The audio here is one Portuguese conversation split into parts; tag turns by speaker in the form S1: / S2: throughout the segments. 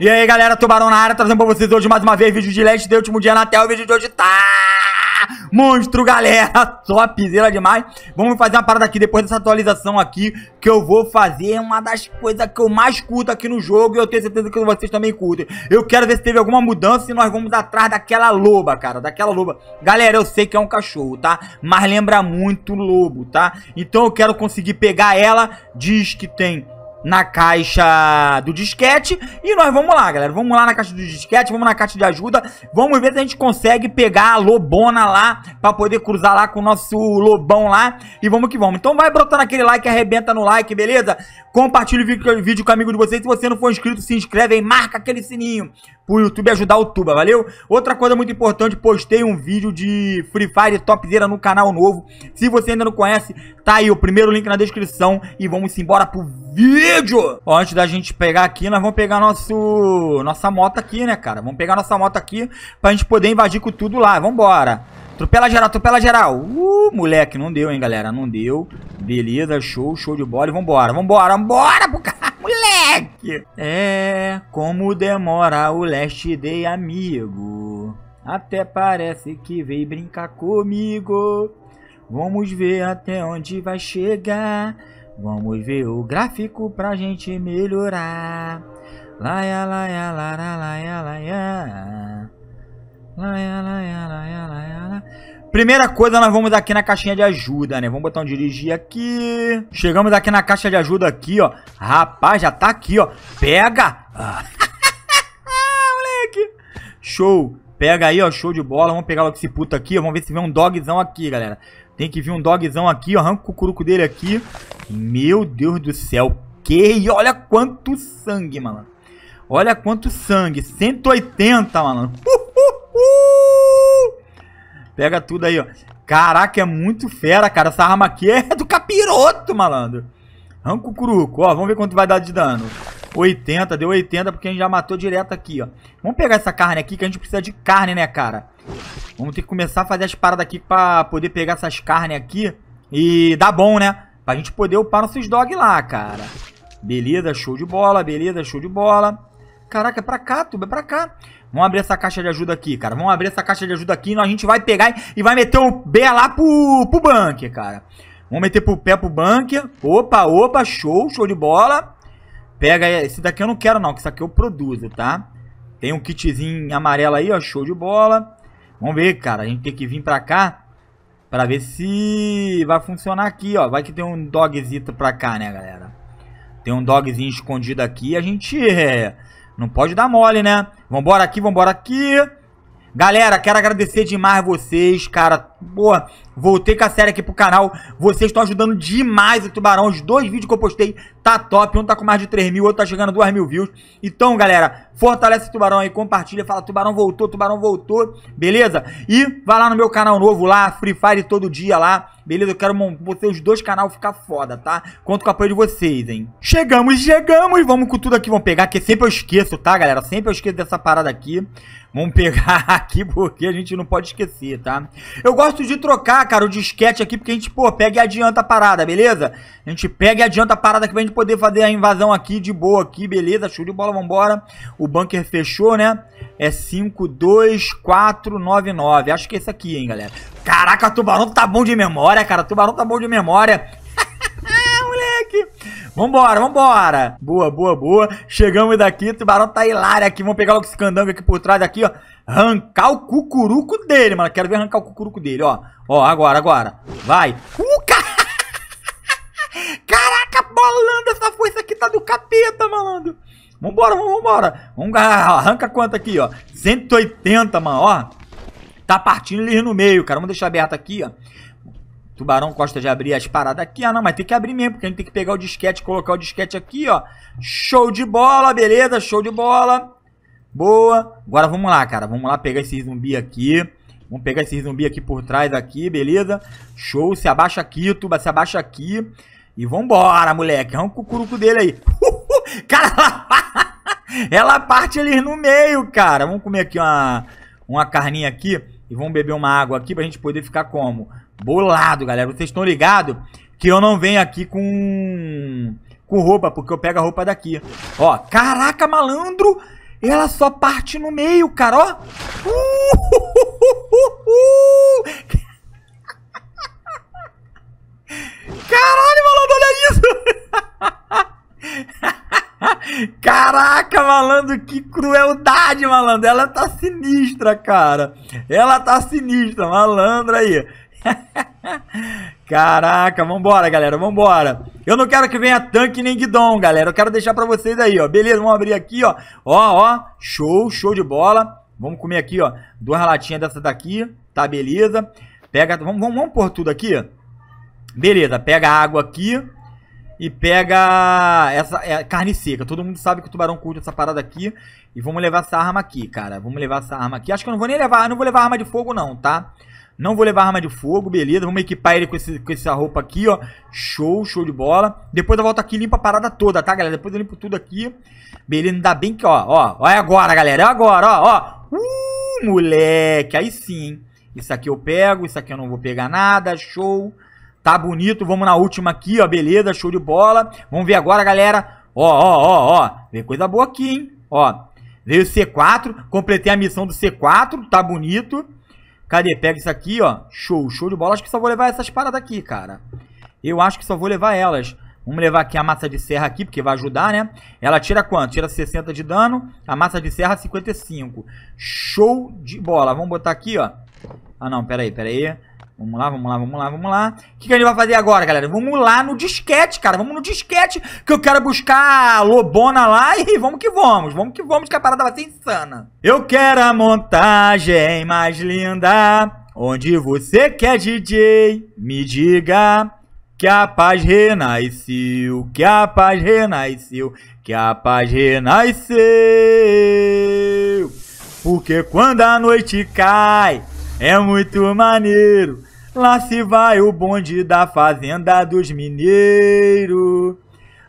S1: E aí galera, Tubarão na área, trazendo pra vocês hoje mais uma vez vídeo de Leste, do último dia na tela, o vídeo de hoje tá... Monstro, galera, topzera demais Vamos fazer uma parada aqui, depois dessa atualização aqui Que eu vou fazer uma das coisas que eu mais curto aqui no jogo E eu tenho certeza que vocês também curtem Eu quero ver se teve alguma mudança e nós vamos atrás daquela loba, cara Daquela loba Galera, eu sei que é um cachorro, tá? Mas lembra muito lobo, tá? Então eu quero conseguir pegar ela Diz que tem na caixa do disquete. E nós vamos lá, galera. Vamos lá na caixa do disquete, vamos na caixa de ajuda. Vamos ver se a gente consegue pegar a lobona lá pra poder cruzar lá com o nosso lobão lá. E vamos que vamos. Então vai brotando aquele like, arrebenta no like, beleza? Compartilha o vídeo com o amigo de vocês. Se você não for inscrito, se inscreve aí, marca aquele sininho pro YouTube ajudar o Tuba, valeu? Outra coisa muito importante, postei um vídeo de Free Fire topzera no canal novo. Se você ainda não conhece, tá aí o primeiro link na descrição e vamos embora pro vídeo. Ó, antes da gente pegar aqui, nós vamos pegar nosso, nossa moto aqui, né, cara? Vamos pegar nossa moto aqui pra gente poder invadir com tudo lá. Vambora. Atropela geral, atropela geral. Uh, moleque, não deu, hein, galera. Não deu. Beleza, show, show de bola. E vambora, vambora, vambora, pro moleque. É, como demora o leste de amigo. Até parece que veio brincar comigo. Vamos ver até onde vai chegar. Vamos ver o gráfico pra gente melhorar. Laia, laia, lara, laia, laia. Laia, laia, laia, laia, laia. Primeira coisa, nós vamos aqui na caixinha de ajuda, né? Vamos botar um dirigir aqui. Chegamos aqui na caixa de ajuda aqui, ó. Rapaz, já tá aqui, ó. Pega! Ah. Moleque! Show! Pega aí, ó. Show de bola. Vamos pegar logo esse puto aqui, ó. Vamos ver se vem um dogzão aqui, galera. Tem que vir um dogzão aqui, ó. Arranca o cucuruco dele aqui. Meu Deus do céu. Que... Olha quanto sangue, mano. Olha quanto sangue. 180, mano. Uh, uh, uh. Pega tudo aí, ó. Caraca, é muito fera, cara. Essa arma aqui é do capiroto, malandro. Arranca o ó. Vamos ver quanto vai dar de dano. 80, deu 80 porque a gente já matou direto aqui, ó. Vamos pegar essa carne aqui que a gente precisa de carne, né, cara? Vamos ter que começar a fazer as paradas aqui pra poder pegar essas carnes aqui e dá bom, né? Pra gente poder upar nossos dog lá, cara. Beleza, show de bola, beleza, show de bola. Caraca, é pra cá, tudo é pra cá. Vamos abrir essa caixa de ajuda aqui, cara. Vamos abrir essa caixa de ajuda aqui. Nós a gente vai pegar e vai meter o pé lá pro, pro bunker, cara. Vamos meter pro pé pro bunker. Opa, opa, show, show de bola. Pega esse daqui eu não quero não, que isso aqui eu produzo, tá? Tem um kitzinho amarelo aí, ó, show de bola. Vamos ver, cara. A gente tem que vir pra cá Pra ver se vai funcionar aqui, ó. Vai que tem um dogzito pra cá, né, galera? Tem um dogzinho escondido aqui. A gente é, não pode dar mole, né? Vambora aqui, vambora aqui. Galera, quero agradecer demais vocês, cara. Boa, voltei com a série aqui pro canal. Vocês estão ajudando demais o Tubarão. Os dois vídeos que eu postei tá top. Um tá com mais de 3 mil, outro tá chegando a 2 mil views. Então, galera, fortalece o Tubarão aí, compartilha, fala Tubarão voltou, Tubarão voltou, beleza? E vai lá no meu canal novo lá, Free Fire todo dia lá, beleza? Eu quero vocês os dois canal ficar foda, tá? Conto com o apoio de vocês, hein? Chegamos, chegamos! Vamos com tudo aqui, vamos pegar, que sempre eu esqueço, tá, galera? Sempre eu esqueço dessa parada aqui. Vamos pegar aqui porque a gente não pode esquecer, tá? Eu gosto gosto de trocar, cara, o disquete aqui, porque a gente, pô, pega e adianta a parada, beleza? A gente pega e adianta a parada aqui pra gente poder fazer a invasão aqui de boa aqui, beleza? Show de bola, vambora. O bunker fechou, né? É 52499. Acho que é esse aqui, hein, galera. Caraca, tubarão tá bom de memória, cara. Tubarão tá bom de memória. Vambora, vambora. Boa, boa, boa. Chegamos daqui. O tubarão tá hilário aqui. Vamos pegar logo esse candango aqui por trás aqui, ó. Arrancar o cucuruco dele, mano. Quero ver arrancar o cucuruco dele, ó. Ó, agora, agora. Vai. Uh, Caraca, bolando essa força aqui tá do capeta, malandro. Vambora, vambora. Vamos arranca quanto aqui, ó. 180, mano, ó. Tá partindo eles no meio, cara. Vamos deixar aberto aqui, ó. Tubarão gosta de abrir as paradas aqui. Ah, não, mas tem que abrir mesmo, porque a gente tem que pegar o disquete, colocar o disquete aqui, ó. Show de bola, beleza? Show de bola. Boa. Agora vamos lá, cara. Vamos lá pegar esse zumbi aqui. Vamos pegar esse zumbi aqui por trás aqui, beleza? Show. Se abaixa aqui, tuba. Se abaixa aqui. E vambora, moleque. Arranca o curuco dele aí. Cara, ela parte eles no meio, cara. Vamos comer aqui uma, uma carninha aqui. E vamos beber uma água aqui pra gente poder ficar como? Bolado, galera. Vocês estão ligados que eu não venho aqui com com roupa, porque eu pego a roupa daqui. Ó, caraca, malandro! Ela só parte no meio, cara, ó. Uh, Caralho, malandro, olha isso! Caraca, malandro, que crueldade, malandro. Ela tá sinistra, cara. Ela tá sinistra, malandro aí. Caraca, vambora, galera, vambora. Eu não quero que venha tanque nem guidão, galera. Eu quero deixar pra vocês aí, ó. Beleza, vamos abrir aqui, ó. Ó, ó, show, show de bola. Vamos comer aqui, ó. Duas latinhas dessa daqui, tá, beleza. Pega, vamos, vamos, vamos pôr tudo aqui. Beleza, pega a água aqui. E pega essa é, carne seca. Todo mundo sabe que o tubarão curte essa parada aqui. E vamos levar essa arma aqui, cara. Vamos levar essa arma aqui. Acho que eu não vou nem levar, não vou levar arma de fogo não, Tá? Não vou levar arma de fogo, beleza. Vamos equipar ele com, esse, com essa roupa aqui, ó. Show, show de bola. Depois eu volto aqui e limpo a parada toda, tá, galera? Depois eu limpo tudo aqui. Beleza, ainda bem que, ó, ó. Ó, é agora, galera. É agora, ó, ó. Uh, moleque. Aí sim, hein. Isso aqui eu pego, isso aqui eu não vou pegar nada. Show. Tá bonito. Vamos na última aqui, ó. Beleza, show de bola. Vamos ver agora, galera. Ó, ó, ó, ó. Vem coisa boa aqui, hein. Ó. Veio o C4. Completei a missão do C4. Tá bonito. Cadê? Pega isso aqui, ó. Show, show de bola. Acho que só vou levar essas paradas aqui, cara. Eu acho que só vou levar elas. Vamos levar aqui a massa de serra aqui, porque vai ajudar, né? Ela tira quanto? Tira 60 de dano. A massa de serra, 55. Show de bola. Vamos botar aqui, ó. Ah, não. Pera aí, pera aí. Vamos lá, vamos lá, vamos lá, vamos lá. O que, que a gente vai fazer agora, galera? Vamos lá no disquete, cara. Vamos no disquete, que eu quero buscar a lobona lá e vamos que vamos. Vamos que vamos, que a parada vai ser insana. Eu quero a montagem mais linda. Onde você quer, DJ? Me diga. Que a paz renasceu, que a paz renasceu, que a paz renasceu. Porque quando a noite cai, é muito maneiro. Lá se vai o bonde da fazenda dos mineiros.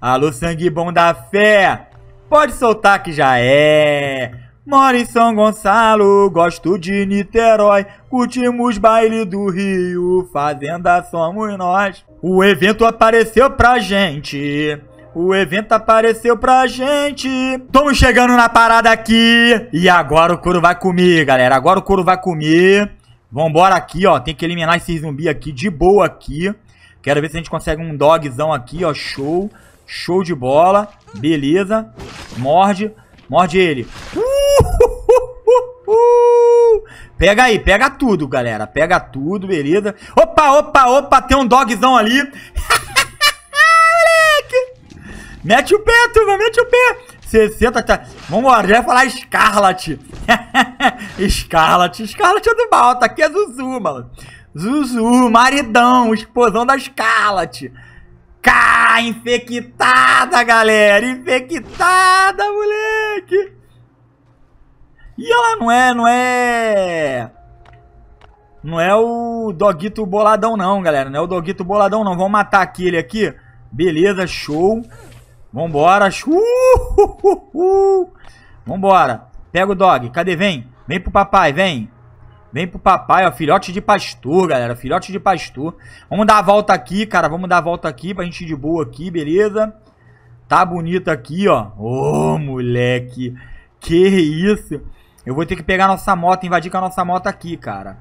S1: Alô, sangue bom da fé, pode soltar que já é. Moro em São Gonçalo, gosto de Niterói, curtimos baile do Rio, fazenda somos nós. O evento apareceu pra gente. O evento apareceu pra gente. Tamo chegando na parada aqui. E agora o couro vai comer, galera. Agora o couro vai comer. Vambora aqui, ó. Tem que eliminar esse zumbi aqui de boa aqui. Quero ver se a gente consegue um dogzão aqui, ó. Show. Show de bola. Beleza. Morde. Morde ele. pega aí, pega tudo, galera. Pega tudo, beleza. Opa, opa, opa. Tem um dogzão ali. Moleque. Mete o pé, turma. Mete o pé. 60, tá. Vambora, já ia falar Scarlet. Scarlet, Scarlet é do mal, tá aqui é Zuzu, mano. Zuzu, maridão, esposão da Scarlet. Cá, infectada, galera, infectada, moleque. E ela não é, não é... Não é o Doguito Boladão não, galera. Não é o Doguito Boladão não. Vamos matar aquele aqui. Beleza, show. Vambora. Uh, Vambora. Pega o dog. Cadê? Vem. Vem pro papai, vem. Vem pro papai, ó. Filhote de pastor, galera. Filhote de pastor. Vamos dar a volta aqui, cara. Vamos dar a volta aqui pra gente ir de boa aqui, beleza? Tá bonito aqui, ó. Ô, oh, moleque. Que isso. Eu vou ter que pegar a nossa moto, invadir com a nossa moto aqui, cara.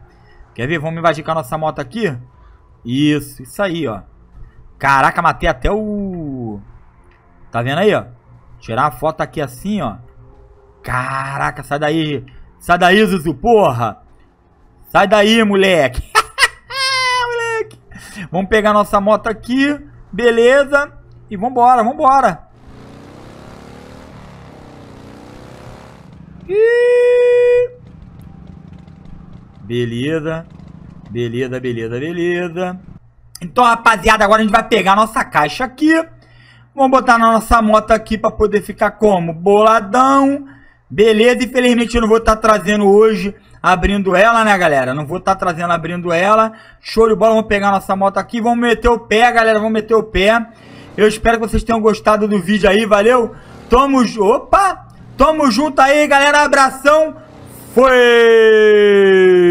S1: Quer ver? Vamos invadir com a nossa moto aqui? Isso, isso aí, ó. Caraca, matei até o... Tá vendo aí, ó? Tirar a foto aqui assim, ó. Caraca, sai daí. Sai daí, Zuzu, porra. Sai daí, moleque. moleque. Vamos pegar nossa moto aqui. Beleza. E vambora, vambora. E... Beleza. Beleza, beleza, beleza. Então, rapaziada, agora a gente vai pegar nossa caixa aqui. Vamos botar na nossa moto aqui para poder ficar como? Boladão. Beleza, infelizmente eu não vou estar tá trazendo hoje abrindo ela, né, galera? Não vou estar tá trazendo abrindo ela. Show de bola, vamos pegar nossa moto aqui. Vamos meter o pé, galera, vamos meter o pé. Eu espero que vocês tenham gostado do vídeo aí, valeu? Tamo... junto. Opa! Tamo junto aí, galera. Abração. Foi!